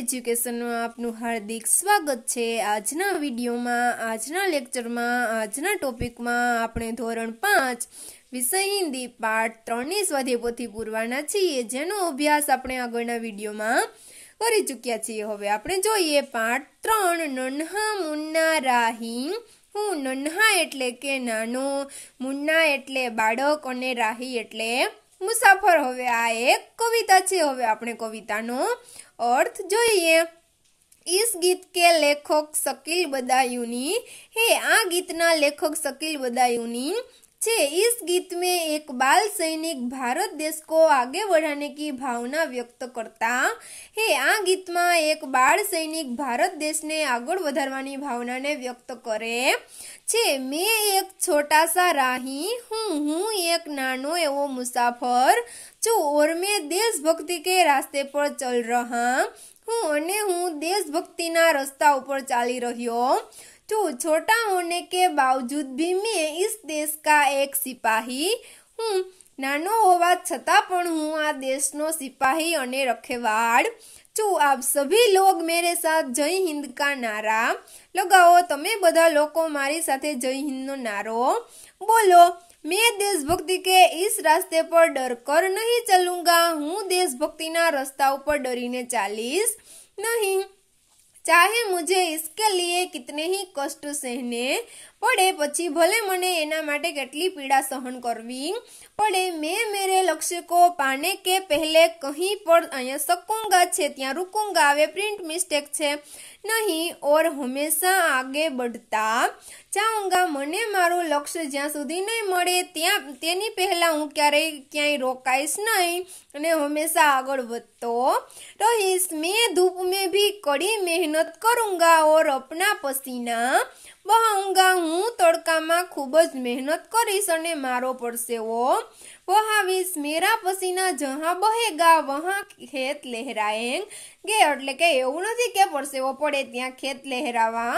એજ્યુકેશનમાં આપનું હાર્દિક સ્વાગત છે આજના વિડીયોમાં આજના લેક્ચરમાં આજના ટોપિકમાં આપણે ધોરણ પાંચ વિષય હિન્દી પાઠ ત્રણની સ્વાધ્યાયપોથી પૂરવાના છીએ જેનો અભ્યાસ આપણે આગળના વિડીયોમાં કરી ચૂક્યા છીએ હવે આપણે જોઈએ પાઠ ત્રણ નન્હા મુન્ના રાહી હું નન્હા એટલે કે નાનો મુન્ના એટલે બાળક અને રાહી એટલે મુસાફર હવે આ એક કવિતા છે હવે આપણે કવિતાનો અર્થ જોઈએ ઇસ ગીત કે લેખક શકીલ બદાયુની હે આ ગીતના લેખક શકીલ બદાયુની છે इस ગીત में એક બાલ સૈનિક ભારત દેશ કો आगे વધાને કી ભાવના વ્યક્ત કરતા હે આ ગીતમાં એક બાળ સૈનિક ભારત દેશને આગળ વધારવાની ભાવનાને વ્યક્ત કરે છે મેં એક છોટા સા રાહી હું હું એક નાનો એવો મુસાફર જો ઓર મેં દેશભક્તિ કે રાસ્તે પર ચલ રહા હું અને હું દેશભક્તિના રસ્તા ઉપર ચાલી રહ્યો जो छोटा होने के बावजूद भी मैं इस देश का एक सिपाही हूँ નાનો હોવા છતાં પણ હું આ દેશનો સિપાહી અને રખેવાડ છું આપ સભી લોગ મેરે સાથ જય હિન્દ કા નારા લગાવો તમે બધા લોકો મારી સાથે જય હિન્દનો નારો બોલો મેં દેશભક્તિ કે ઇસ રાસ્તે પર ડર કર નહીં ચલુંગા હું દેશભક્તિના રસ્તા ઉપર ડરીને ચાલીશ નહીં चाहे मुझे इसके लिए कितने ही कष्ट सहने પડે પછી બોલે મને એના માટે કેટલી પીડા સહન કરવી પડે મે میرے લક્ષ્ય કો પાને કે પહેલે કહી પર અયા સકુંગા છે ત્યાં રુકુંગા આવે પ્રિન્ટ મિસ્ટેક છે નહીં ઓર હંમેશા આગળ બડતા ચાંગા મને મારું લક્ષ્ય જ્યાં સુધી ન મળે ત્યાં તેની પહેલા હું ક્યારે ક્યાંય રોકાઈશ નહીં અને હંમેશા આગળ વધતો તો હિસ મે ધૂપ મે ભી કડી મહેનત કરુંગા ઓર અપના પરસીના વહાઉંગા હું તડકામાં ખૂબ જ મહેનત કરીશ અને મારો પરસેવો વહાવીશ મેરા પસીના જહાં બહેગા વહા ખેત લહેરાયેંગ ગે એટલે કે એવું નથી કે પરસેવો પડે ત્યાં ખેત લહેરાવા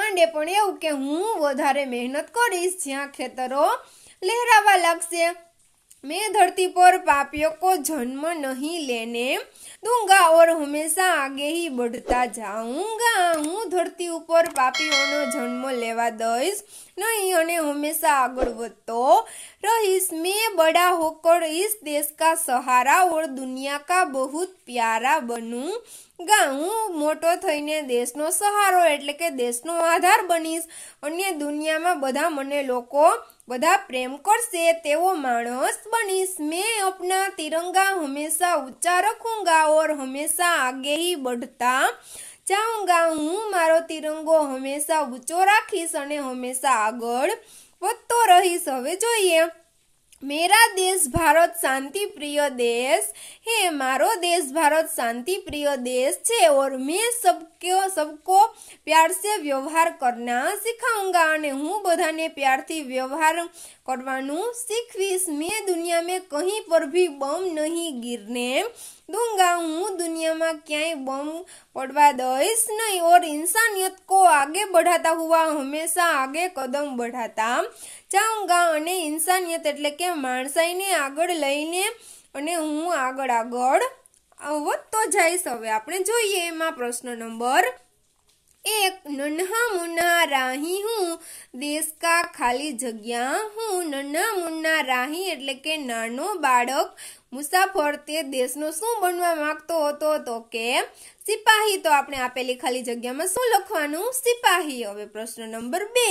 માંડે પણ એવું કે હું વધારે મહેનત કરીશ જ્યાં ખેતરો લહેરાવા લાગશે મેં ધરતી પર પાપીઓ કો જન્મ નહીં લેને दूंगा ઓર હંમેશા आगे બઢતા बढ़ता जाऊंगा હું ધરતી ઉપર પાપીઓનો જન્મ લેવા દઈશ નહીં અને હંમેશા આગળ વધતો રહીશ મેં બડા હોકર ઇસ દેશ કા સહારા ઓર દુનિયા કા બહુત પ્યારા બનું ગા હું મોટો થઈને દેશનો સહારો એટલે કે દેશનો આધાર બનીશ અન્ય દુનિયામાં બધા મને લોકો બધા પ્રેમ કરશે તેવો માણસ બનીશ મેં અપના તિરંગા હંમેશા ઊંચા રખુંગા ઓર હંમેશા આગે બઢતા જાઉંગા હું મારો તિરંગો હંમેશા ઊંચો રાખીશ અને હંમેશા આગળ વધતો રહીશ હવે જોઈએ मेरा देश भारत शांति प्रिय देश हे मारो देश भारत शांति प्रिय देश छे और मैं सबके सबको प्यार से व्यवहार करना सिखाऊंगा ने हूँ बधा ने प्यार थी व्यवहार करवानु सीखवीस मैं दुनिया में कहीं पर भी बम नहीं गिरने दूंगा हूँ दुनिया में क्या बम पड़वा दईस नहीं और इंसानियत को आगे बढ़ाता हुआ हमेशा आगे कदम बढ़ाता ચાહુંગા અને ઇન્સાનિયત એટલે કે માણસાઈને આગળ લઈને અને હું આગળ આગળ વધતો જઈશ હવે આપણે જોઈએ એમાં પ્રશ્ન નંબર એક નન્હા મુન્ના રાહી હું દેશ કા ખાલી જગ્યા હું નન્હા મુન્ના રાહી એટલે કે નાનો બાળક મુસાફર તે દેશનો શું બનવા માંગતો હતો તો કે સિપાહી તો આપણે આપેલી ખાલી જગ્યામાં શું લખવાનું સિપાહી હવે પ્રશ્ન નંબર બે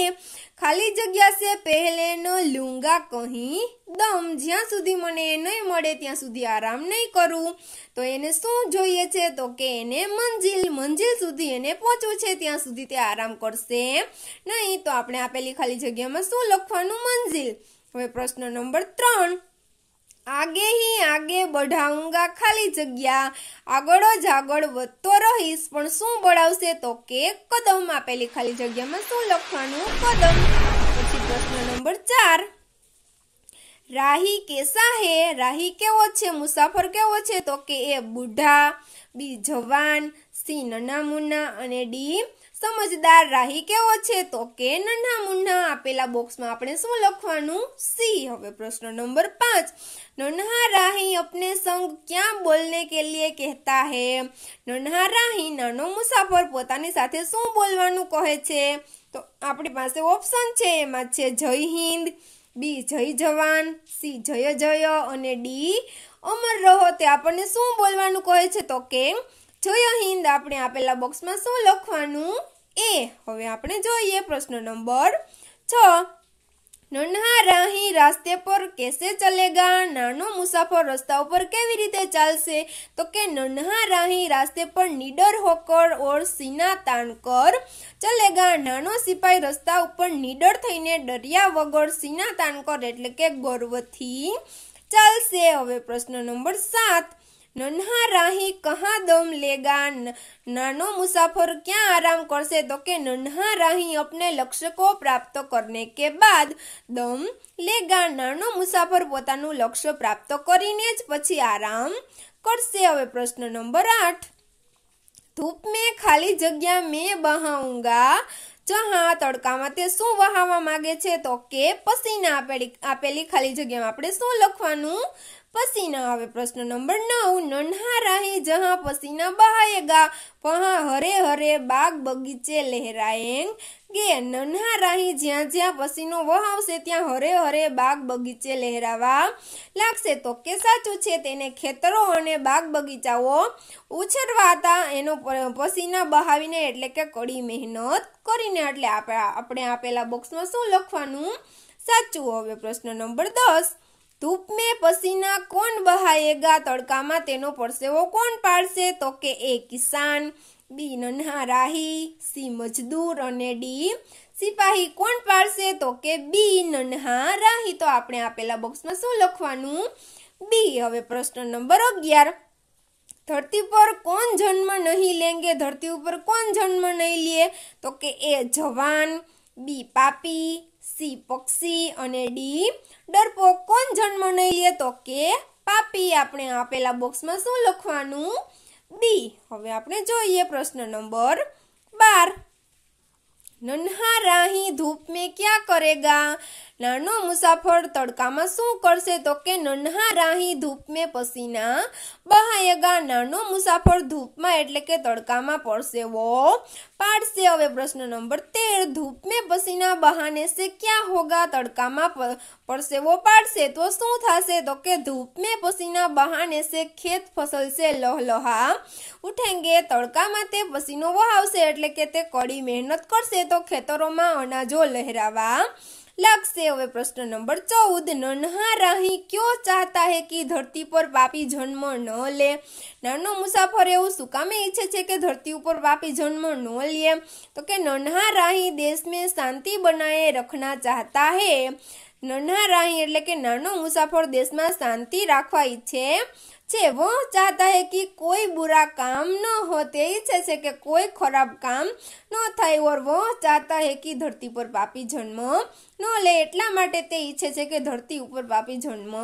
ખાલી જગ્યા છે પહેલેનો લુંગા કહી દમ જ્યાં સુધી મને એ નહીં મળે ત્યાં સુધી આરામ નહીં કરું તો એને શું જોઈએ છે તો કે એને મંજિલ મંજિલ સુધી એને પહોંચવું છે ત્યાં સુધી તે આરામ કરશે નહીં તો આપણે આપેલી ખાલી જગ્યામાં શું લખવાનું મંજિલ હવે પ્રશ્ન નંબર ત્રણ આગે હી આગે બઢાઉંગા ખાલી જગ્યા આગળ જ આગળ વધતો રહીશ પણ શું બળાવશે તો કે કદમ આપેલી ખાલી જગ્યામાં શું લખવાનું કદમ પછી પ્રશ્ન નંબર ચાર રાહી કેસા હે રાહી કેવો છે મુસાફર કેવો છે તો કે એ બુઢા બી જવાન સી નનામુના અને ડી સમજદાર રાહી કેવો છે તો કે નન્હા મુન્ના આપેલા બોક્સમાં આપણે શું લખવાનું સી હવે પ્રશ્ન નંબર પાંચ નન્હા રાહી અપને સંગ ક્યાં બોલને કે લીએ કહેતા હે નન્હા રાહી નાનો મુસાફર પોતાની સાથે શું બોલવાનું કહે છે તો આપણી પાસે ઓપ્શન છે એમાં છે જય હિન્દ બી જય જવાન સી જય જય અને ડી અમર રહો તે આપણને શું બોલવાનું કહે છે તો કે જોયો હિન્દ આપણે આપેલા બોક્સમાં શું લખવાનું એ હવે આપણે જોઈએ પ્રશ્ન નંબર છ નન્હા રાહી રાસ્તે પર કેસે ચલેગા નાનો મુસાફર રસ્તા ઉપર કેવી રીતે ચાલશે તો કે નન્હા રાહી રાસ્તે પર નીડર હોકર ઓર સીના તાનકર ચલેગા નાનો સિપાઈ રસ્તા ઉપર નીડર થઈને ડર્યા વગર સીના તાનકર એટલે કે ગર્વથી ચાલશે હવે પ્રશ્ન નંબર સાત નન્હા રાહી કહા દમ લેગા નાનો મુસાફર ક્યાં આરામ કરશે તો કે નન્હા રાહી અપને લક્ષ્ય કો પ્રાપ્ત કરને કે બાદ દમ લેગા નાનો મુસાફર પોતાનું લક્ષ્ય પ્રાપ્ત કરીને જ પછી આરામ કરશે હવે પ્રશ્ન નંબર આઠ ધૂપ મેં ખાલી જગ્યા મેં બહાઉંગા જહાં તડકામાં તે શું વહાવા માગે છે તો કે પસીના આપેલી આપેલી ખાલી જગ્યામાં આપણે શું લખવાનું પસીના હવે પ્રશ્ન નંબર નવ નન્હા રહે જહાં પસીના બહાયેગા વહાં હરે હરે બાગ બગીચે લહેરાયેંગે નન્હા રાહી જ્યાં જ્યાં પસીનો વહાવશે ત્યાં હરે હરે બાગ બગીચે લહેરાવા લાગશે તો કે સાચું છે તેને ખેતરો અને બાગ બગીચાઓ ઉછરવાતા એનો પસીના બહાવીને એટલે કે કડી મહેનત કરીને એટલે આપણે આપેલા બોક્સમાં શું લખવાનું સાચું હવે પ્રશ્ન નંબર દસ ધૂપ મેં પસીના કોણ બહાયેગા તડકામાં તેનો પરસેવો કોણ પાડશે તો કે એ કિસાન બી નન્હા રાહી સી મજદૂર અને ડી સિપાહી કોણ પાડશે તો કે બી નન્હા રાહી તો આપણે આપેલા બોક્સમાં શું લખવાનું બી હવે પ્રશ્ન નંબર અગિયાર ધરતી પર કોણ જન્મ નહીં લેંગે ધરતી ઉપર કોણ જન્મ નહીં લે તો કે એ જવાન બી પાપી સી પક્ષી અને ડી ડરપોક કોણ જન્મ નહીં લેતો કે પાપી આપણે આપેલા બોક્સમાં શું લખવાનું બી હવે આપણે જોઈએ પ્રશ્ન નંબર બાર નન્હા રાહી ધૂપ મેં ક્યાં કરેગા નાનો મુસાફર તડકામાં શું કરશે તો કે નન્હા રાહી ધૂપ મેં પસીના બહાયગા નાનો મુસાફર ધૂપમાં એટલે કે તડકામાં પરસેવો પાડશે હવે પ્રશ્ન નંબર તેર ધૂપ મેં પસીના બહાને સે ક્યાં હોગા તડકામાં પરસેવો પાડશે તો શું થશે તો કે ધૂપ મેં પસીના બહાને સે ખેત ફસલ સે લહલહા ઉઠેંગે તડકામાં તે પસીનો વહાવશે એટલે કે તે કડી મહેનત કરશે તો ખેતરોમાં અનાજો લહેરાવા લાગશે હવે પ્રશ્ન નંબર ચૌદ નન્હા રાહી ક્યો ચાહતા હે કે ધરતી પર પાપી જન્મ ન લે નાનો મુસાફર એવું શું કામે ઈચ્છે છે કે ધરતી ઉપર પાપી જન્મ ન લે તો કે નન્હા રાહી દેશ મેં શાંતિ બનાએ રખના ચાહતા હે નન્હા રાહી એટલે કે નાનો મુસાફર દેશમાં શાંતિ રાખવા ઈચ્છે છે वो चाहता है कि कोई बुरा काम न हो ઈચ્છે છે કે કોઈ ખરાબ કામ ન થાય ઓર વો ચાહતા હે કે ધરતી પર પાપી જન્મ ન લે એટલા માટે તે ઈચ્છે છે કે ધરતી ઉપર પાપી જન્મ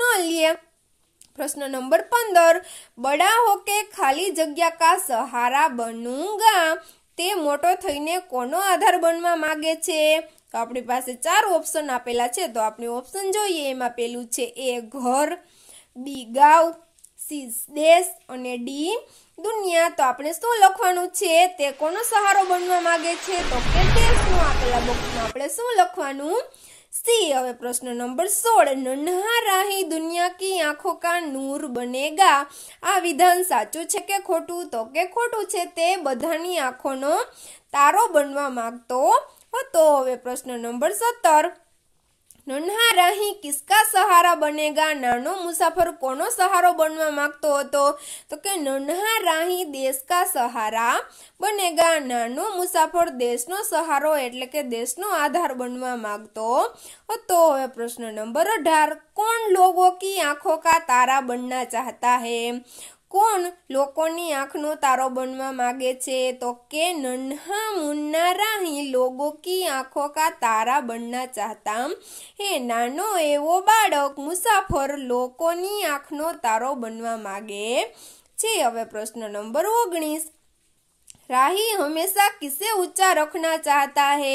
ન લે પ્રશ્ન નંબર પંદર બડા હો કે ખાલી જગ્યા કા સહારા બનુંગા તે મોટો થઈને કોનો આધાર બનવા માગે છે તો આપણી પાસે ચાર ઓપ્શન આપેલા છે તો આપણે ઓપ્શન જોઈએ એમાં પેલું છે એ ઘર બી ગાવ સી દેશ અને ડી દુનિયા તો આપણે શું લખવાનું છે તે કોનો સહારો બનવા માગે છે તો કે દેશનું આપેલા બોક્સમાં આપણે શું લખવાનું સી હવે પ્રશ્ન નંબર સોળ નન્હા રાહી દુનિયા કી આંખો કા નૂર બનેગા આ વિધાન સાચું છે કે ખોટું તો કે ખોટું છે તે બધાની આંખોનો તારો બનવા માંગતો હતો હવે પ્રશ્ન નંબર સત્તર નન્હા રાહી કિસકા સહારા બનેગા નાનો મુસાફર કોનો સહારો બનવા માંગતો હતો તો કે નન્હા રાહી દેશ કા સહારા બનેગા નાનો મુસાફર દેશનો સહારો એટલે કે દેશનો આધાર બનવા માંગતો હતો હવે પ્રશ્ન નંબર અઢાર કોણ લોગો કી આંખો કા તારા બનના ચાહતા હે કોણ લોકોની આંખનો તારો બનવા માગે છે તો કે નન્હા મુન્ના રાહી લોગો કી આંખો કા તારા બનના ચાહતા હે નાનો એવો બાળક મુસાફર લોકોની આંખનો તારો બનવા માગે છે હવે પ્રશ્ન નંબર ઓગણીસ રાહી હંમેશા કિસે ઊંચા રખના ચાહતા હે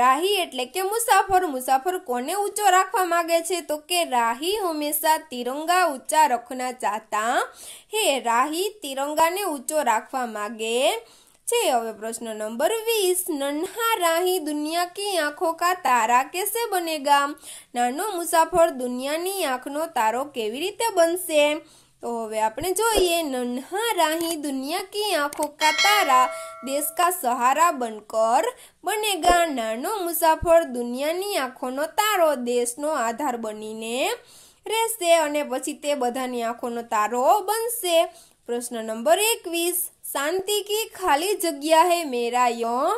રાહી એટલે કે મુસાફર મુસાફર કોને ઊંચો રાખવા માગે છે તો કે રાહી હંમેશા તિરંગા ઊંચા રખના ચાહતા હે રાહી તિરંગાને ઊંચો રાખવા માગે છે હવે પ્રશ્ન નંબર વીસ નન્હા રાહી દુનિયા કી આંખો કા તારા કેસે બનેગા નાનો મુસાફર દુનિયાની આંખનો તારો કેવી રીતે બનશે તો હવે આપણે જોઈએ નન્હા રાહી દુનિયા કી આંખો કા તારા દેશ કા સહારા બનકર બનેગા નાનો મુસાફર દુનિયાની આંખોનો તારો દેશનો આધાર બનીને રહેશે અને પછી તે બધાની આંખોનો તારો બનશે પ્રશ્ન નંબર એકવીસ શાંતિ કી ખાલી જગ્યા હે મેરા યો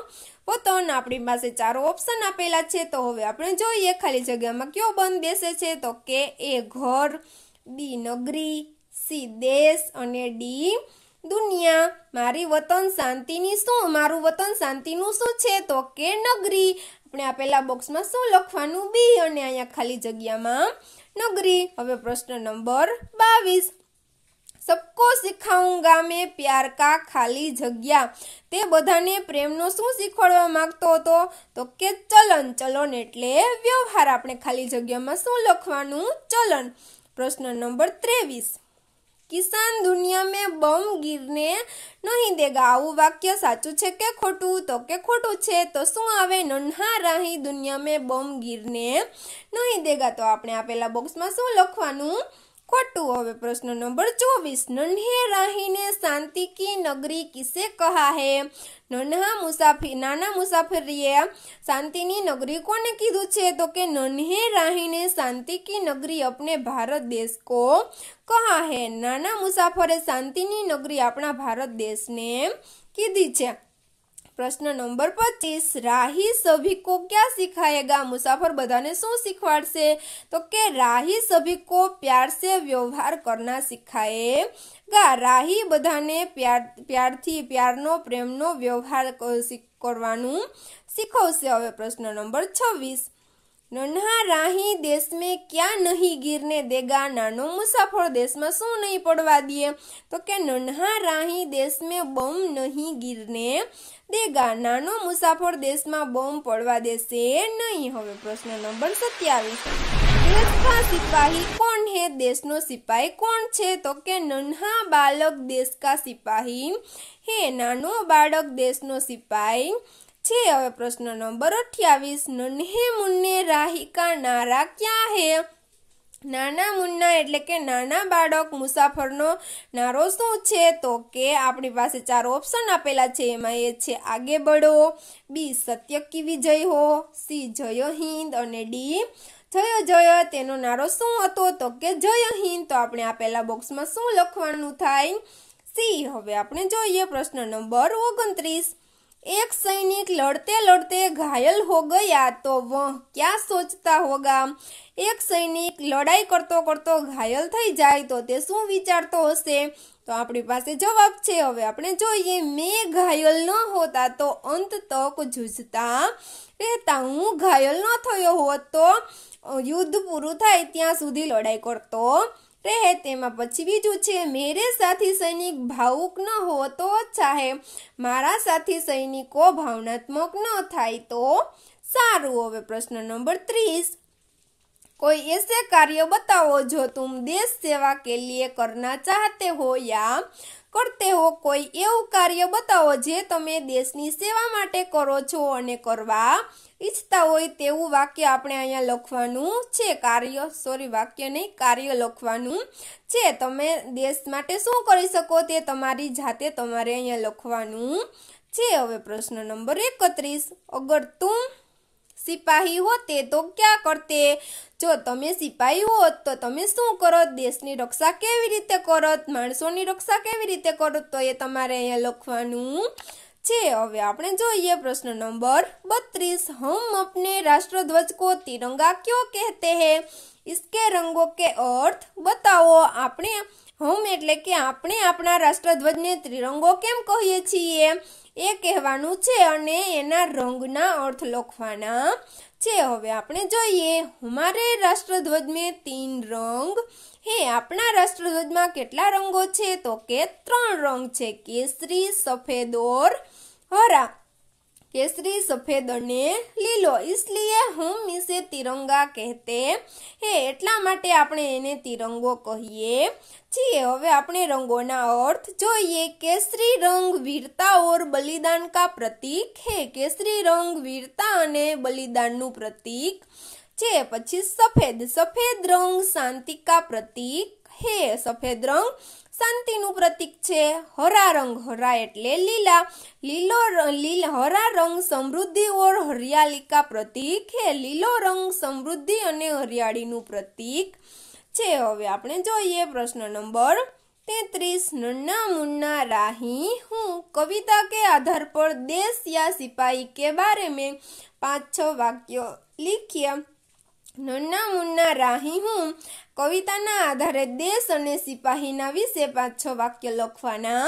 વતન આપણી પાસે ચારો ઓપ્શન આપેલા છે તો હવે આપણે જોઈએ ખાલી જગ્યામાં કયો બંધ બેસે છે તો કે એ ઘર બી નગરી સી દેશ અને ડી દુનિયા મારી વતન શાંતિની શું મારું વતન શાંતિનું શું છે તો કે નગરી આપણે આપેલા બોક્સમાં શું લખવાનું બી અને અહીંયા ખાલી જગ્યામાં નગરી હવે પ્રશ્ન નંબર બાવીસ સબકો શીખાઉંગા મેં પ્યાર કા ખાલી જગ્યા તે બધાને પ્રેમનો શું શીખવાડવા માંગતો હતો તો કે ચલન ચલન એટલે વ્યવહાર આપણે ખાલી જગ્યામાં શું લખવાનું ચલન પ્રશ્ન નંબર ત્રેવીસ કિસાન દુનિયા મેં બમ ગીરને નહીં દેગા આવું વાક્ય સાચું છે કે ખોટું તો કે ખોટું છે તો શું આવે નન્હા રાહી દુનિયા મેં બમ ગીરને નહીં દેગા તો આપણે આપેલા બોક્સમાં શું લખવાનું ખોટું હવે પ્રશ્ન નંબર ચોવીસ નન્હે રાહીને શાંતિ કી નગરી કિસે કહા હે નન્હા મુસાફરી નાના મુસાફરીએ શાંતિની નગરી કોને કીધું છે તો કે નન્હે રાહીને શાંતિ કી નગરી અપને ભારત દેશ કો કહા હે નાના મુસાફરે શાંતિની નગરી આપણા ભારત દેશને કીધી છે प्रश्न नंबर पच्चीस राही सभी को क्या सिखाएगा मुसाफर बधाने शू शीखवाड़ से तो के राही सभी को प्यार से व्यवहार करना सिखाए गा राही बधाने प्यार प्यार थी प्यार नो प्रेम नो व्यवहार करवानु सिखाव से हवे प्रश्न नंबर छवीस नन्हा राही देश में क्या नहीं गिरने देगा नानो मुसाफर देश में शू नहीं पड़वा दिए तो के नन्हा राही देश में बम नहीं गिरने દેગા નાનો મુસાફર દેશમાં બોમ્બ પડવા દેશે નહીં હવે પ્રશ્ન નંબર સત્યાવીસ દેશ સિપાહી કોણ હે દેશનો સિપાહી કોણ છે તો કે નન્હા બાળક દેશ કા સિપાહી હે નાનો બાળક દેશનો સિપાહી છે હવે પ્રશ્ન નંબર અઠ્યાવીસ નન્હે મુન્ને રાહી કા નારા ક્યાં હે નાના મુન્ના એટલે કે નાના બાળક મુસાફરનો નારો શું છે તો કે આપણી પાસે ચાર ઓપ્શન આપેલા છે એમાં એ છે આગે બળો બી સત્ય કી વિજય હો સી જય હિન્દ અને ડી જયો જય તેનો નારો શું હતો તો કે જય હિંદ તો આપણે આપેલા બોક્સમાં શું લખવાનું થાય સી હવે આપણે જોઈએ પ્રશ્ન નંબર ઓગણત્રીસ एक सैनिक लड़ते-लड़ते घायल हो गया तो वह क्या सोचता होगा एक सैनिक लड़ाई करते-करते घायल થઈ જાય તો તે શું વિચારતો હોગા એક સૈનિક લડાઈ કરતો-કરતો ઘાયલ થઈ જાય તો તે શું વિચારતો હશે તો આપણી પાસે જવાબ છે હવે આપણે જોઈએ મે ઘાયલ ન હોતા તો અંત તક ઝૂજતા એ તું ઘાયલ ન થયો હોત તો યુદ્ધ પૂરો થાય ત્યાં સુધી લડાઈ કરતો રહે તેમાં પછી બીજું છે મેરે સાથી સૈનિક ભાવુક ન હો તો ચાહે મારા સાથી સૈનિકો ભાવનાત્મક ન થાય તો સારું હવે પ્રશ્ન નંબર ત્રીસ કોઈ એસે કાર્ય બતાવો જો तुम દેશ સેવા કે लिए કરના ચાહતે હો યા કરતે હો કોઈ એવું કાર્ય બતાવો જે તમે દેશની સેવા માટે કરો છો અને કરવા ઈચ્છતા હોય તેવું વાક્ય આપણે અહીંયા લખવાનું છે કાર્ય સોરી વાક્ય નહીં કાર્ય લખવાનું છે તમે દેશ માટે શું કરી શકો તે તમારી જાતે તમારે અહીંયા લખવાનું છે હવે પ્રશ્ન નંબર એકત્રીસ અગર તું सिपाही होते तो क्या करते जो तुम सिपाही हो तो तुम શું કરો દેશની રક્ષા કેવી રીતે કરો છો માણસોની રક્ષા કેવી રીતે કરો તો એ તમારે અહીં લખવાનું છે હવે આપણે જોઈએ પ્રશ્ન નંબર 32 હમ આપણે રાષ્ટ્રધ્વજ કો તિરંગા ક્યો કહેતે હે इसके रंगों के अर्थ बताओ आपने હોમ એટલે કે આપણે આપણા રાષ્ટ્રધ્વજને ત્રિરંગો કેમ કહીએ છીએ એ કહેવાનું છે અને એના રંગના અર્થ લખવાના છે હવે આપણે જોઈએ હમારે રાષ્ટ્રધ્વજ મેં તીન રંગ હે આપણા રાષ્ટ્રધ્વજમાં કેટલા રંગો છે તો કે ત્રણ રંગ છે કેસરી સફેદ ઓર હરા કેસરી સફેદ અને લીલો इसलिए हम इसे તિરંગા કહેતે હે એટલા માટે આપણે એને તિરંગો કહીએ છીએ હવે આપણે રંગોના અર્થ જોઈએ કેસરી રંગ વીરતા ઓર બલિદાન કા પ્રતીક હે કેસરી રંગ વીરતા અને બલિદાનનું પ્રતીક છે પછી સફેદ સફેદ રંગ શાંતિ કા પ્રતીક હે સફેદ રંગ શાંતિનું પ્રતીક છે હરા રંગ હરા એટલે લીલા લીલો લીલા હરા રંગ સમૃદ્ધિ ઓર હરિયાળી પ્રતીક છે લીલો રંગ સમૃદ્ધિ અને હરિયાળીનું પ્રતીક છે હવે આપણે જોઈએ પ્રશ્ન નંબર તેત્રીસ નન્ના મુન્ના રાહી હું કવિતા કે આધાર પર દેશ યા સિપાહી કે બારે મેં પાંચ છ વાક્યો લીખ્યા નન્ના મુન્ના રાખી હું કવિતાના આધારે દેશ અને સૈપહીના વિશે પાંચ છ વાક્ય લખવાના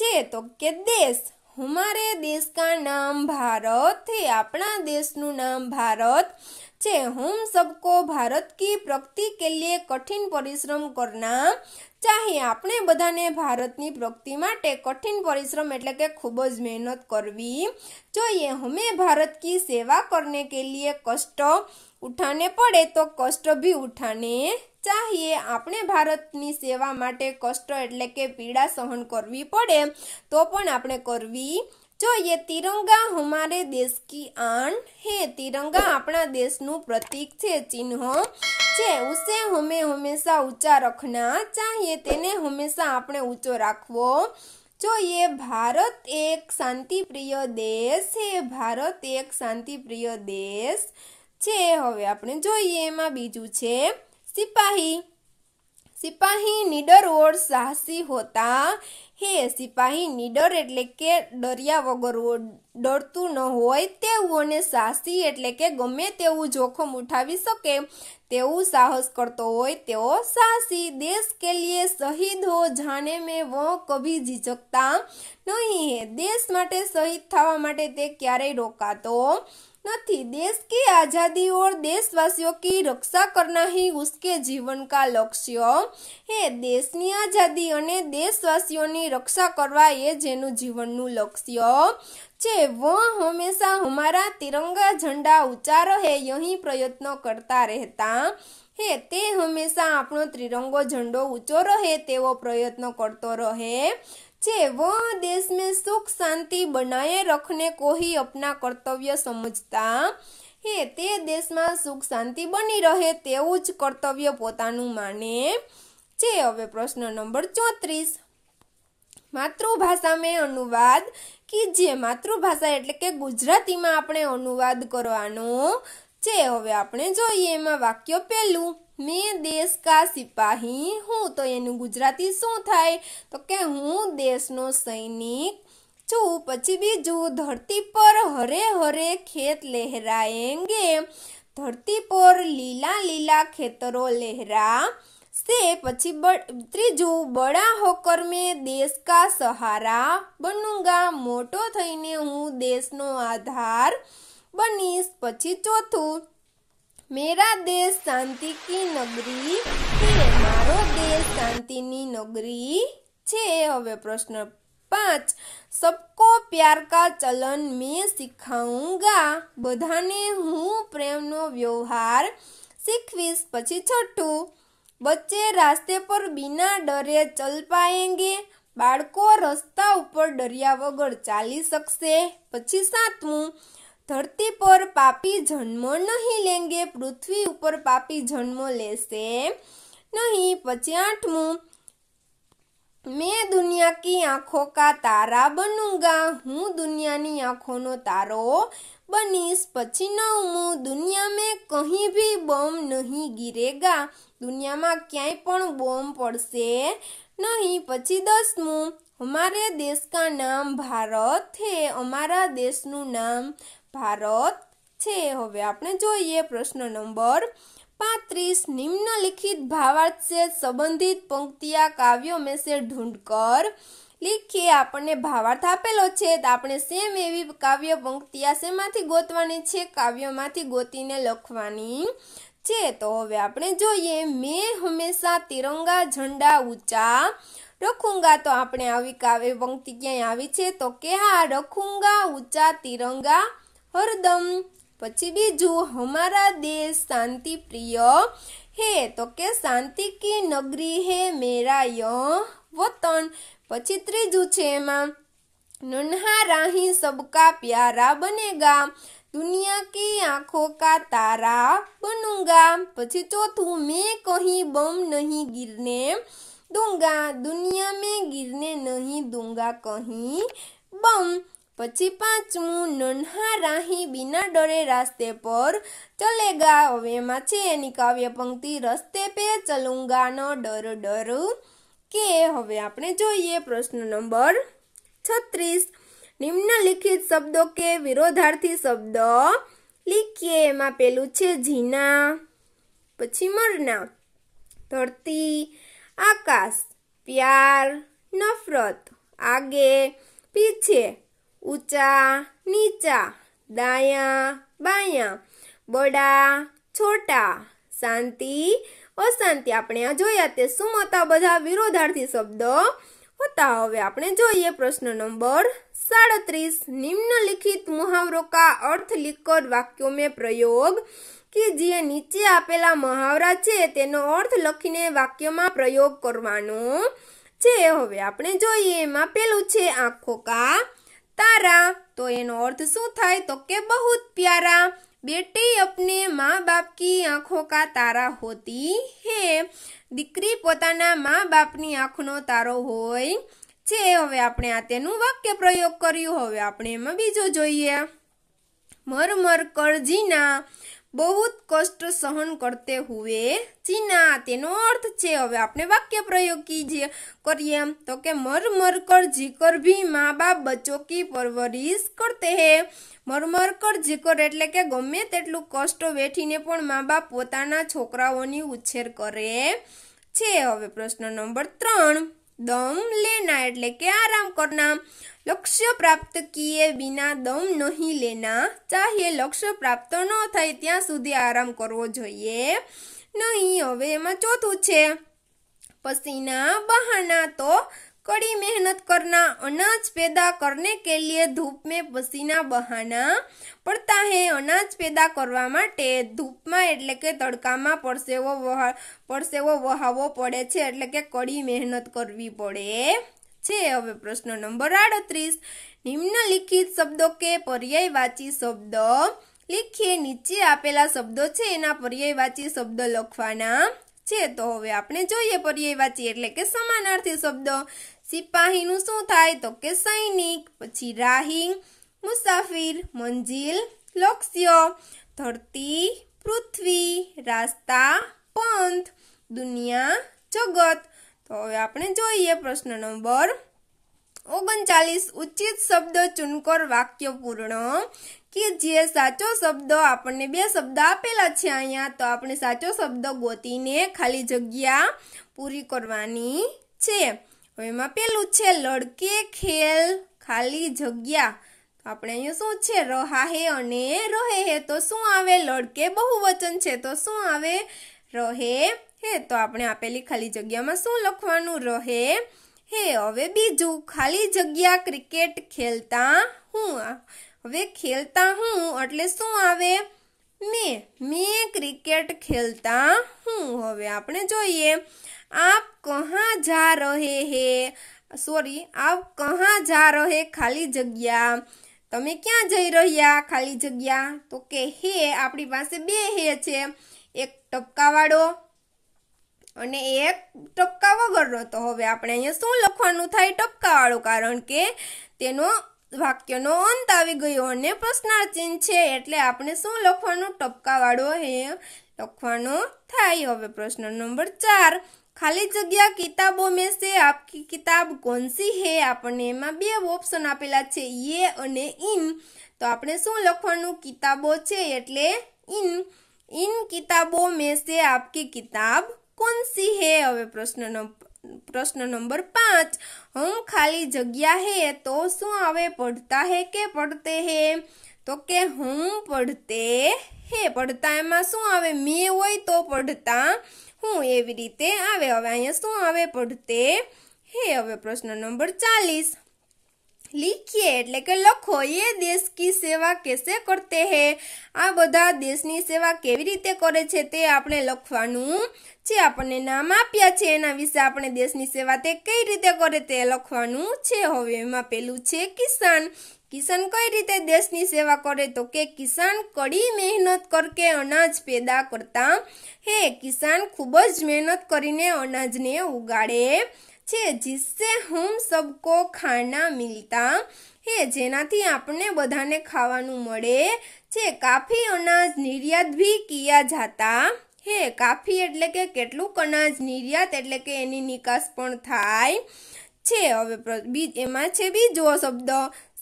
છે તો કે દેશ હમારે દેશ કા નામ ભારત છે આપણા દેશ નું નામ ભારત છે હમ सबको ભારત ની પ્રકૃતિ કે લિયે કઠિન પરિશ્રમ કરના ચાહી આપણે બધાને ભારત ની પ્રકૃતિ માટે કઠિન પરિશ્રમ એટલે કે ખૂબ જ મહેનત કરવી જોઈએ હમે ભારત ની સેવા કરને કે લિયે કષ્ટ उठाने पड़े तो कष्ट भी उठाने चाहिए अपने भारत की सेवा माटे कष्ट એટલે કે પીડા સહન કરવી પડે તો પણ આપણે કરવી જોઈએ તિરંગા હમારે દેશની આન છે તિરંગા આપણો દેશનું પ્રતીક છે चिन्ह છે તેને हमे हमेशा ऊंचा रखना चाहिए તેને हमेशा આપણે ઊંચો રાખવો જોઈએ ભારત એક શાંતિપ્રિય દેશ છે ભારત એક શાંતિપ્રિય દેશ છે હવે આપણે જોઈએ એમાં બીજું છે સિપાહી સિપાહી નિડરઓર સાહસી હોતા હે સિપાહી નિડર એટલે કે ડર્યા વગર ડરતું ન હોય તેવું અને સાહસી એટલે કે ગમે તેવું જોખમ ઉઠાવી શકે તેવું સાહસ કરતો હોય તેઓ સાહસી દેશ કે લીએ શહીદ હો જાને મેં વ કભી ઝીઝકતા નહીં હે દેશ માટે શહીદ થવા માટે તે ક્યારેય રોકાતો નથી દેશ की आज़ादी और देशवासियों की रक्षा करना ही उसके जीवन का लक्ष्य હે દેશની આઝાદી અને દેશવાસીઓની રક્ષા કરવા એ જેનું જીવનનું લક્ષ્ય છે વો હંમેશા હમારા તિરંગા ઝંડા ઊંચા રહે યહી પ્રયત્નો કરતા રહેતા હે તે હંમેશા આપણો ત્રિરંગો ઝંડો ઊંચો રહે તેવો પ્રયત્ન કરતો રહે જે वह દેશ में સુખ શાંતિ બનાએ રખને को અપના કર્તવ્ય સમજતા હે તે દેશમાં સુખ શાંતિ બની રહે તેવું જ કર્તવ્ય પોતાનું માને છે હવે પ્રશ્ન નંબર ચોત્રીસ માતૃભાષા મેં અનુવાદ કે જે માતૃભાષા એટલે કે ગુજરાતીમાં આપણે અનુવાદ કરવાનો જે હવે આપણે જોઈએ એમાં વાક્ય પહેલું મેં દેશ કા સિપાહી હું તો એનું ગુજરાતી શું થાય તો કે હું દેશનો સૈનિક છું પછી બીજું ધરતી પર હરે હરે ખેત લહેરાએંગે ધરતી પર લીલા લીલા ખેતરો લહેરા સે પછી ત્રીજું બડા હોકર મેં દેશ કા સહારા બનુંગા મોટો થઈને હું દેશનો આધાર બનીશ પછી ચોથું મેરા દેશ શાંતિ કી નગરી મારો દેશ શાંતિની નગરી છે હવે પ્રશ્ન પાંચ સબકો પ્યાર કા ચલન મેં શીખાઉંગા બધાને હું પ્રેમનો વ્યવહાર શીખવીશ પછી છઠ્ઠું બચ્ચે રાસ્તે પર બિના ડરે ચલ પાએંગે બાળકો રસ્તા ઉપર ડર્યા વગર ચાલી શકશે પછી સાતમું ધરતી પર પાપી જન્મ નહીં લેંગે પૃથ્વી ઉપર પાપી જન્મ લેશે નહીં પછી આઠમું મેં દુનિયા કી આંખો કા તારા બનુંગા હું દુનિયાની આંખોનો તારો બનીશ પછી નવમું દુનિયા મેં કહી ભી બોમ્બ નહીં ગિરેગા દુનિયામાં ક્યાંય પણ બોમ્બ પડશે નહીં પછી દસમું અમારે દેશ કા નામ ભારત है અમારા દેશનું નામ ભારત છે હવે આપણે જોઈએ પ્રશ્ન નંબર પાંત્રીસ નિમ્નલિખિત ભાવાર્થ સંબંધિત પંક્તિયા કાવ્યો મેં સે ઢૂંઢકર લીખીએ આપણને ભાવાર્થ આપેલો છે તો આપણે સેમ એવી કાવ્ય પંક્તિયા શેમાંથી ગોતવાની છે કાવ્યમાંથી ગોતીને લખવાની છે તો હવે આપણે જોઈએ મેં હંમેશા તિરંગા ઝંડા ઊંચા રખુંગા તો આપણે આવી કાવ્ય પંક્તિ ક્યાંય આવી છે તો કે હા રખુંગા ઊંચા તિરંગા हरदम पची बीजू हमारा देश शांति प्रिय है तो के शांति की नगरी है मेरा वतन पची तीजू नन्हा राही सबका प्यारा बनेगा दुनिया की आंखों का तारा बनूंगा पची चौथू मैं कहीं बम नहीं गिरने दूंगा दुनिया में गिरने नहीं दूंगा कहीं बम પછી પાંચમું નન્હા રાહી બિના ડરે રાસ્તે પર ચલેગા હવે એમાં છે એની કાવ્ય પંક્તિ રસ્તે પે ચલુંગાનો ડર ડર કે હવે આપણે જોઈએ પ્રશ્ન નંબર છત્રીસ નિમ્નલિખિત શબ્દો કે વિરોધાર્થી શબ્દ લીખીએ એમાં પેલું છે ઝીના પછી મરના ધરતી આકાશ પ્યાર નફરત આગે પીછે ઊંચા નીચા દાયા બાયા બડા છોટા શાંતિ અશાંતિ આપણે આ જોયા તે શું સુમતા બધા વિરોધાર્થી શબ્દો હતા હવે આપણે જોઈએ પ્રશ્ન નંબર સાડત્રીસ નિમ્નલિખિત મુહાવરો કા અર્થ લિખર વાક્યો મેં પ્રયોગ કે જે નીચે આપેલા મહાવરા છે તેનો અર્થ લખીને વાક્યમાં પ્રયોગ કરવાનો છે હવે આપણે જોઈએ એમાં પેલું છે આંખો કા તારા તો એનો અર્થ શું થાય તો કે બહુ પ્યારા બેટી અપને મા બાપ કી આંખો કા તારા હોતી હે દીકરી પોતાના મા બાપની આંખનો તારો હોય છે હવે આપણે આ તેનું વાક્ય પ્રયોગ કર્યું હવે આપણે એમાં બીજો જોઈએ મરમર કરજીના बहुत कष्ट सहन करते हुए जीना તેનો અર્થ છે હવે આપણે વાક્ય પ્રયોગ कीजिए કરીએ તો કે મરમર કર જીકર ભી માં બાપ બચોકી પરવરીશ કરતા હે મરમર કર જીકર એટલે કે ગમ એટલું કસ્ટો વેઠીને પણ માં બાપ પોતાના છોકરાઓને ઉછેર કરે છે હવે પ્રશ્ન નંબર 3 ડમ લેના એટલે કે આરામ કરના લક્ષ્ય પ્રાપ્ત કીએ વિના દમ નહીં લેના ચાહે લક્ષ્ય પ્રાપ્ત ન થાય ત્યાં સુધી આરામ કરવો જોઈએ નહીં હવે એમાં ચોથું છે પસીના બહાના તો કડી મહેનત કરના અનાજ પેદા કરને કે લીએ ધૂપ મેં પસીના બહાના પડતા હે અનાજ પેદા કરવા માટે ધૂપમાં એટલે કે તડકામાં પરસેવો વહા પરસેવો વહાવો પડે છે એટલે કે કડી મહેનત કરવી પડે છે હવે પ્રશ્ન નંબર આડત્રીસ નિમ્નલિખિત શબ્દો કે પર્યાયવાચી શબ્દ લખીએ નીચે આપેલા શબ્દો છે એના પર્યાયવાચી શબ્દ લખવાના છે તો હવે આપણે જોઈએ પર્યાયવાચી એટલે કે સમાનાર્થી શબ્દ સિપાહીનું શું થાય તો કે સૈનિક પછી રાહી મુસાફિર મંજિલ લક્ષ્ય ધરતી પૃથ્વી રાસ્તા પંથ દુનિયા જગત તો હવે આપણે જોઈએ પ્રશ્ન નંબર ઓગણચાલીસ ઉચિત શબ્દ ચુનકોર વાક્ય પૂર્ણ કે જે સાચો શબ્દ આપણને બે શબ્દ આપેલા છે અહીંયા તો આપણે સાચો શબ્દ ગોતીને ખાલી જગ્યા પૂરી કરવાની છે હવે એમાં પેલું છે લડકે ખેલ ખાલી જગ્યા આપણે અહીંયા શું છે રહા હે અને રહે હે તો શું આવે લડકે બહુવચન છે તો શું આવે રહે હે તો આપણે આપેલી ખાલી જગ્યામાં શું લખવાનું રહે હે હવે બીજું ખાલી જગ્યા ક્રિકેટ ખેલતા હું હવે ખેલતા હું એટલે શું આવે મેં મેં ક્રિકેટ ખેલતા હું હવે આપણે જોઈએ આપ કહા જા રહે હે સોરી આપ કહા જા રહે ખાલી જગ્યા તમે ક્યાં જઈ રહ્યા ખાલી જગ્યા તો કે હે આપણી પાસે બે હે છે એક ટપકાવાળો અને એક ટપકા વગરનો તો હવે આપણે અહીંયા શું લખવાનું થાય ટપકાવાળું કારણ કે તેનો વાક્યનો અંત આવી ગયો અને પ્રશ્નાર્થ ચિહ્ન છે એટલે આપણે શું લખવાનું ટપકાવાળો હે લખવાનો થાય હવે પ્રશ્ન નંબર ચાર ખાલી જગ્યા કિતાબો મેં સે આપકી કિતાબ કોનસી હે આપણને એમાં બે ઓપ્શન આપેલા છે યે અને ઇન તો આપણે શું લખવાનું કિતાબો છે એટલે ઇન ઇન કિતાબો મેં સે આપકી કિતાબ कौन सी है हम प्रश्न प्रश्न नंबर पांच हम खाली जगह है तो शू आवे पढ़ता है के पढ़ते हैं तो के हम पढ़ते हे पढ़ता है मैं शू आवे मैं हो तो पढ़ता हूँ एवं रीते आवे हम अँ शू आवे पढ़ते हे हम प्रश्न नंबर चालीस लिखिए एट्ले लखो ये देश की सेवा कैसे करते हैं आ बदा देश की सेवा के करे आप लखवा જે આપણને નામ આપ્યા છે એના વિશે આપણે દેશની સેવા તે કઈ રીતે કરે તે લખવાનું છે હવે એમાં પેલું છે કિસાન કિસાન કઈ રીતે દેશની સેવા કરે તો કે કિસાન કડી મહેનત કરકે અનાજ પેદા કરતા હે કિસાન ખૂબ જ મહેનત કરીને અનાજને ઉગાડે છે જિસસે હમ સબકો ખાના મિલતા હે જેનાથી આપણને બધાને ખાવાનું મળે છે કાફી અનાજ નિર્યાત ભી કિયા જાતા હે કાફી એટલે કે કેટલું અનાજ નિર્યાત એટલે કે એની નિકાસ પણ થાય છે હવે એમાં છે બીજો શબ્દ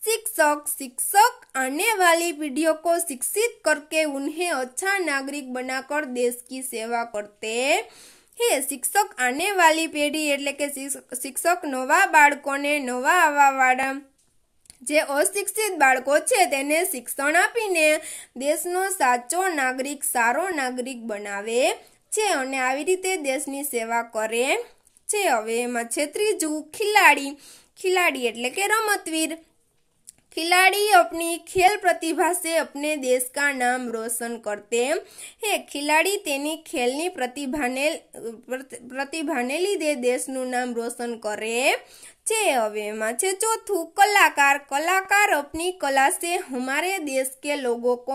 શિક્ષક શિक्षक आने वाली पीढ़ियों को शिक्षित करके उन्हें अच्छा नागरिक बनाकर દેશ કી સેવા કરતે હે શિક્ષક આને વાલી પેઢી એટલે કે શિક્ષક નવા બાળકોને નવા આવા વાળા જે અશિક્ષિત બાળકો છે તેને શિક્ષણ આપીને દેશનો સાચો નાગરિક સારો નાગરિક બનાવે છે અને આવી રીતે દેશની સેવા કરે છે હવે એમાં છે ત્રીજું ખિલાડી ખિલાડી એટલે કે રમતવીર ખિલાડી અપની ખેલ પ્રતિભા से અપને દેશ का નામ રોશન કરતે હે ખિલાડી તેની ખેલની પ્રતિભાને પ્રતિભાને લીધે દેશનું નામ રોશન કરે છે હવે એમાં છે ચોથું કલાકાર કલાકાર अपनी कला से हमारे देश के लोगों को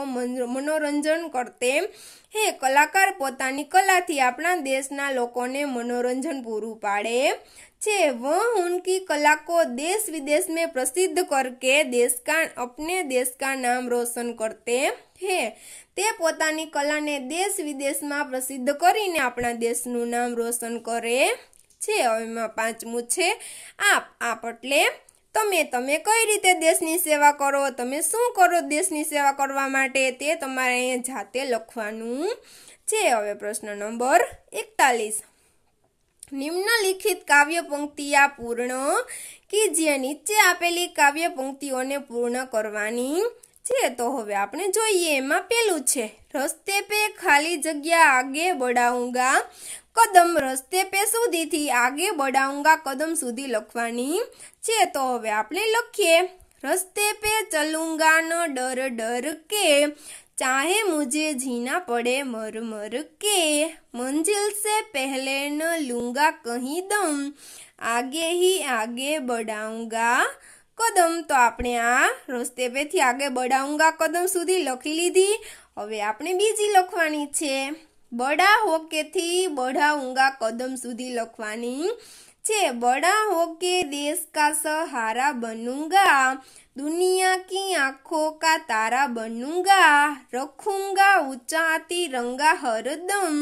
મનોરંજન કરતે હે કલાકાર પોતાની કલાથી આપણા દેશના લોકોને મનોરંજન પૂરું પાડે છે વહ ઉનકી કલા કો દેશ વિદેશ મેં પ્રસિદ્ધ કરકે દેશ કા અપને દેશ કા નામ રોશન કરતે હે તે પોતાની કલાને દેશ વિદેશમાં પ્રસિદ્ધ કરીને આપણા દેશનું નામ રોશન કરે છે એમાં પાંચમું છે આપ આપ એટલે તમે તમે કઈ રીતે દેશની સેવા કરો તમે શું કરો દેશની સેવા કરવા માટે તે તમારે અહીંયા જાતે લખવાનું છે હવે પ્રશ્ન નંબર એકતાલીસ નિમ્નલિખિત કાવ્ય પંક્તિ આ પૂર્ણ કે જે નીચે આપેલી કાવ્ય પંક્તિઓને પૂર્ણ કરવાની છે તો હવે આપણે જોઈએ એમાં પેલું છે રસ્તે પે ખાલી જગ્યા આગે બઢાઉંગા કદમ રસ્તે પે સુધીથી આગે બડાઉંગા કદમ સુધી લખવાની છે તો હવે આપણે લખીએ રસ્તે પે ચલુંગાનો ડર ડર કે ચાહે મુજે જીના પડે મર મર કે મંજિલ સે પહેલે ન લૂંગા કહી દમ આગે હી આગે બડાઉંગા કદમ તો આપણે આ રસ્તે પેથી આગે બડાઉંગા કદમ સુધી લખી લીધી હવે આપણે બીજી લખવાની છે બડા હોકેથી બડા ઊંઘા કદમ સુધી લખવાની છે બડા હોકે દેશ કા સહારા બનુંગા દુનિયા કી આંખો કા તારા બનુંગા રખુંગા ઊંચાતી રંગા હરદમ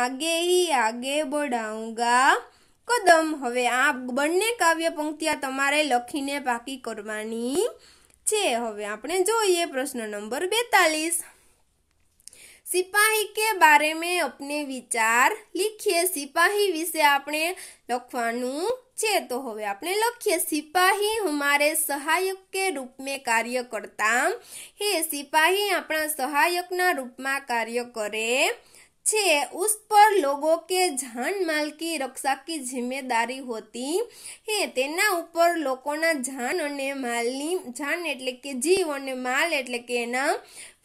આગે હી આગે બઢાઉંગા કદમ હવે આ બંને કાવ્ય પંક્તિયા તમારે લખીને પાકી કરવાની છે હવે આપણે જોઈએ પ્રશ્ન નંબર બેતાલીસ સિપાહી કે બારે મેં અપને વિચાર લખીએ સિપાહી વિશે આપણે લખવાનું છે તો હવે આપણે લખીએ સિપાહી હમારે સહાયક કે રૂપમાં કાર્ય કરતા હે સિપાહી આપણા સહાયકના રૂપમાં કાર્ય કરે છે उस પર લોકો કે જાન માલ કી રક્ષા કી જિમ્મેદારી હોતી હે તેના ઉપર લોકોના જાન અને માલની જાન એટલે કે જીવ અને માલ એટલે કે એના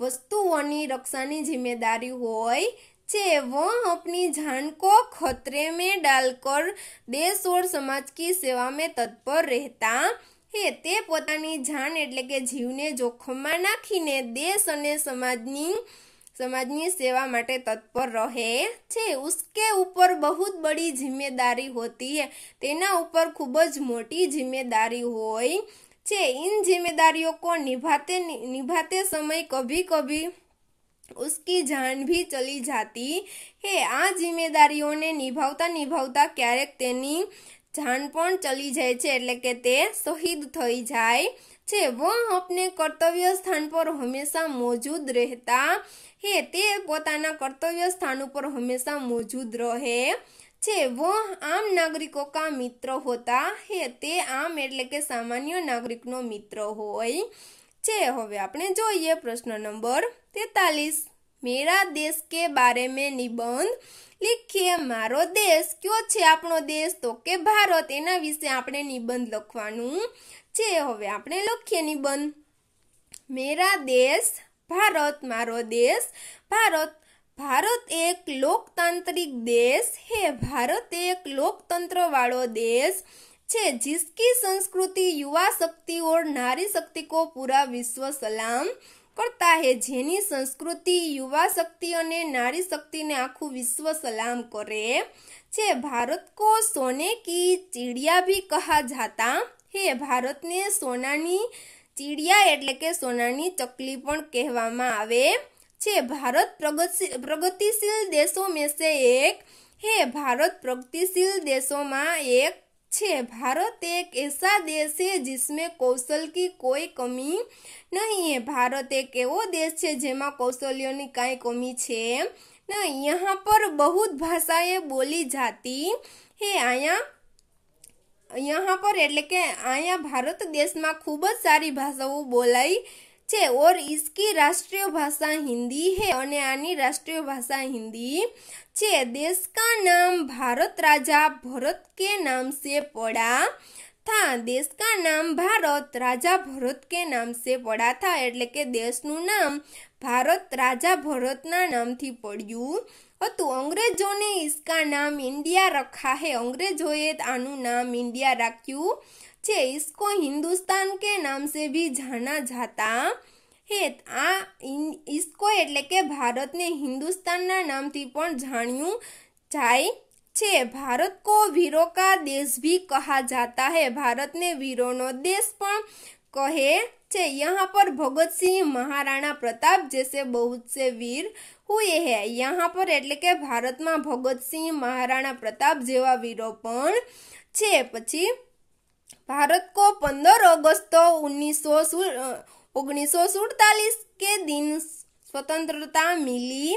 વસ્તુઓની રક્ષાની જિમ્મેદારી હોય છે वह अपनी जान को खतरे में डालकर દેશ ઓર સમાજ કી સેવા મેં તત્પર રહેતા હે તે પોતાની જાન એટલે કે જીવને જોખમમાં નાખીને દેશ અને સમાજની સમાજની સેવા માટે તત્પર રહે છે ઉસકે ઉપર બહુ બડી જિમ્મેદારી હોતી હે તેના ઉપર ખૂબ જ મોટી જિમ્મેદારી હોય છે ઇન જિમ્મેદારીઓ को નિભાતે निभाते समय કભી कभी उसकी જાન ભી ચલી જાતી હે આ જિમ્મેદારીઓને નિભાવતા નિભાવતા ક્યારેક તેની જાન પણ ચલી જાય છે એટલે કે તે શહીદ થઈ જાય છે વો આપને કર્તવ્ય સ્થાન પર હંમેશા મોજૂદ રહેતા હે તે પોતાના કર્તવ્ય સ્થાન ઉપર હંમેશા મોજૂદ રહે છે વહ આમ નાગરિકો કા મિત્ર હોતા હે તે આમ એટલે કે સામાન્ય નાગરિકનો મિત્ર હોય છે હવે આપણે જોઈએ પ્રશ્ન નંબર તેતાલીસ મેરા દેશ કે બારે મેં નિબંધ લીખીએ મારો દેશ કયો છે આપણો દેશ તો કે ભારત એના વિશે આપણે નિબંધ લખવાનું છે હવે આપણે લખીએ નિબંધ મેરા દેશ ભારત મારો દેશ ભારત ભારત એક લોકતાંત્રિક દેશ હે ભારત એક લોકતંત્ર વાળો દેશ છે જીસકી સંસ્કૃતિ યુવા શક્તિ ઓર નારી શક્તિ કો પૂરા વિશ્વ સલામ કરતા હે જેની સંસ્કૃતિ યુવા શક્તિ અને નારી શક્તિને આખું વિશ્વ સલામ કરે છે ભારત કો સોને કી ચીડિયા ભી કહા જાતા હે ભારતને સોનાની ચીડિયા એટલે કે સોનાની ચકલી પણ કહેવામાં આવે છે ભારત પ્રગતિશીલ પ્રગતિશીલ દેશો મેં સે એક હે ભારત પ્રગતિશીલ દેશોમાં એક છે ભારત એક એસા દેશ છે જિસમે કૌશલ કી કોઈ કમી નહીં હે ભારત એક એવો દેશ છે જેમાં કૌશલ્યોની કાંઈ કમી છે ના યહાં પર બહુત ભાષાએ બોલી જાતી હે અહીંયા यहाँ પર એટલે કે અહીંયા ભારત દેશમાં ખૂબ જ સારી ભાષાઓ બોલાય છે ઓર ઇસકી રાષ્ટ્રીય ભાષા હિન્દી હે અને આની રાષ્ટ્રીય ભાષા હિન્દી છે દેશ કા નામ ભારત રાજા ભરત કે નામ સે પડા થા દેશ કા નામ ભારત રાજા ભરત કે નામ સે પડા થા એટલે કે દેશનું નામ ભારત રાજા ભરતના નામથી પડ્યું હતું અંગ્રેજોને ઇસકા નામ ઇન્ડિયા રખા હે અંગ્રેજોએ આનું નામ ઇન્ડિયા રાખ્યું इसे को हिंदुस्तान के नाम से भी जाना जाता है इसको એટલે કે ભારતને હિન્દુસ્તાન ના નામ થી પણ જાણ્યું ચાહે છે ભારત કો વીરો કા દેશ ભી કહા જાતા હે ભારત ને વીરો નો દેશ પણ કહે છે યહા પર ભગતસિંહ महाराणा प्रताप જેસે બહુત સે વીર હુએ હે યહા પર એટલે કે ભારત માં ભગતસિંહ महाराणा प्रताप જેવા વીરો પણ છે પછી भारत को 15 अगस्त उन्नीस सौ के दिन स्वतंत्रता मिली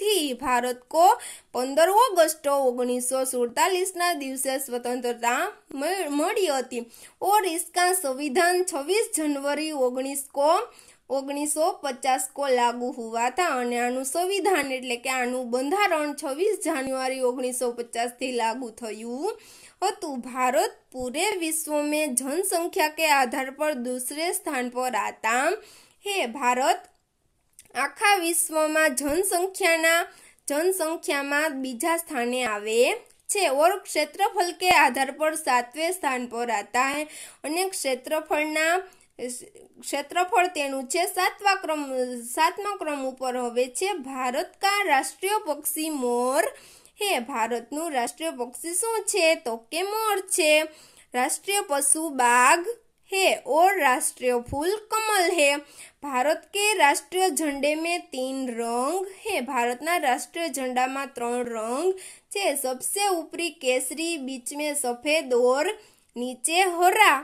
થી ભારત કો પંદર ઓગસ્ટ ઓગણીસો સુડતાલીસના દિવસે સ્વતંત્રતા મળી હતી ઓર ઇસકા સંવિધાન છવ્વીસ જનવરી ઓગણીસ કો ઓગણીસો પચાસ કો લાગુ હુવા હતા અને આનું સંવિધાન એટલે કે આનું બંધારણ છવ્વીસ જાન્યુઆરી ઓગણીસો પચાસથી લાગુ થયું હતું ભારત પૂરે વિશ્વ મેં જનસંખ્યા કે આધાર પર દૂસરે સ્થાન પર आता હે ભારત આખા વિશ્વમાં જનસંખ્યાના જનસંખ્યામાં બીજા સ્થાને આવે છે ઓર ક્ષેત્રફળ કે આધાર પર સાતવે સ્થાન પર હતા હે અને ક્ષેત્રફળના ક્ષેત્રફળ તેનું છે સાતવા ક્રમ સાતમા ક્રમ ઉપર હવે છે ભારત કા રાષ્ટ્રીય પક્ષી મોર હે ભારતનું રાષ્ટ્રીય પક્ષી શું છે તો કે મોર છે રાષ્ટ્રીય પશુ બાઘ है ઓર રાષ્ટ્રીય ફૂલ કમલ है ભારત કે રાષ્ટ્રીય ઝંડે મેં તીન રંગ હે ભારતના રાષ્ટ્રીય ઝંડામાં ત્રણ રંગ છે સબસે ઉપરી કેસરી બીચ મેં સફેદ ઓર નીચે હરા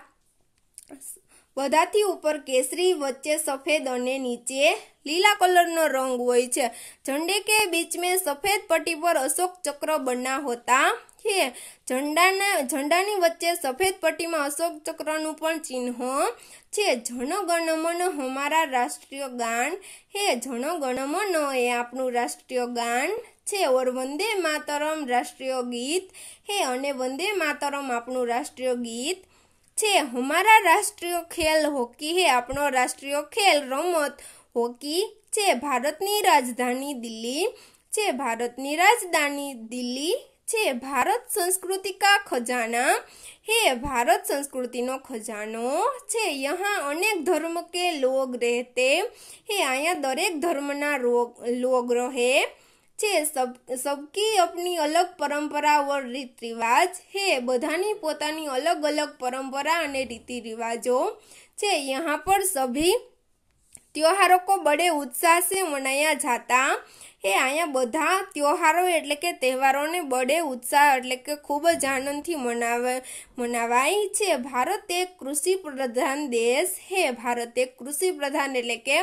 બધાથી ઉપર કેસરી વચ્ચે સફેદ અને નીચે લીલા કલરનો રંગ હોય છે झंडे के बीच में सफेद पट्टी पर अशोक चक्र बना होता है ઝંડાની વચ્ચે સફેદ પટ્ટીમાં અશોક ચક્રનું પણ ચિહ્ન છે જણો અમારા રાષ્ટ્રીય ગાન હે જણો એ આપણું રાષ્ટ્રીય ગાન છે ઓર વંદે માતરમ રાષ્ટ્રીય ગીત હે અને વંદે માતરમ આપણું રાષ્ટ્રીય ગીત છે અમારા રાષ્ટ્રીય ખેલ હોકી હે આપણો રાષ્ટ્રીય ખેલ રમત હોકી છે ભારતની રાજધાની દિલ્હી છે ભારતની રાજધાની દિલ્હી છે ભારત સંસ્કૃતિકા ખજાના હે ભારત સંસ્કૃતિનો ખજાનો છે યહાં અનેક ધર્મ કે લોગ રહેતે હે અહીંયા દરેક ધર્મના લોગ રહે છે સબ સબકી અપની અલગ પરંપરા ઓર રીત રિવાજ હે બધાની પોતાની અલગ અલગ પરંપરા અને રીતિ રિવાજો છે યહાં પર સભી त्योहारो को बड़े उत्साह से मनाया जाता है आया बड़ा त्योहारो એટલે કે તહેવારોને બડે ઉત્સાહ એટલે કે ખૂબ જ આનંદથી મનાવ મનાવાય છે ભારત એક કૃષિપ્રધાન દેશ છે ભારત એક કૃષિપ્રધાન એટલે કે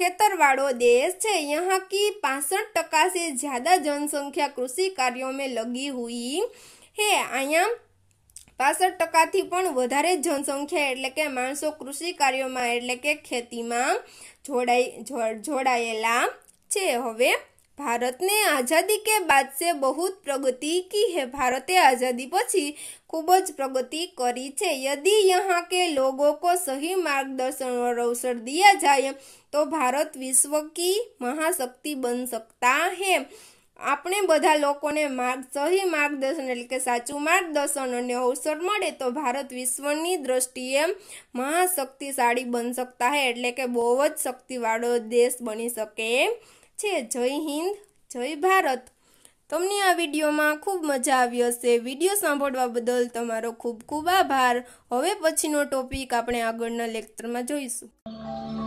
ખેતરવાળો દેશ છે यहां की 65% से ज्यादा जनसंख्या कृषि कार्यों में लगी हुई है आया પાસઠ ટકાથી પણ વધારે જનસંખ્યા એટલે કે માણસો કૃષિ કાર્યોમાં એટલે કે ખેતીમાં જોડાય જોડાયેલા છે હવે ભારતને આઝાદી કે બાદ સે બહુત પ્રગતિ કી હે ભારતે આઝાદી પછી ખૂબ જ પ્રગતિ કરી છે યદિ યહાં કે લોગો કો સહી માર્ગદર્શન और અવસર दिया જાય તો ભારત વિશ્વ કી મહાશક્તિ बन सकता હે આપણે બધા લોકોને માર્ગ સહી માર્ગદર્શન એટલે કે સાચું માર્ગદર્શન અને અવસર મળે તો ભારત વિશ્વની દ્રષ્ટિએ મહાશક્તિશાળી બની શકતા હે એટલે કે બહુ જ શક્તિવાળો દેશ બની શકે છે જય હિન્દ જય ભારત તમને આ વિડીયોમાં ખૂબ મજા આવી હશે વિડીયો સાંભળવા બદલ તમારો ખૂબ ખૂબ આભાર હવે પછીનો ટોપિક આપણે આગળના લેક્ચરમાં જોઈશું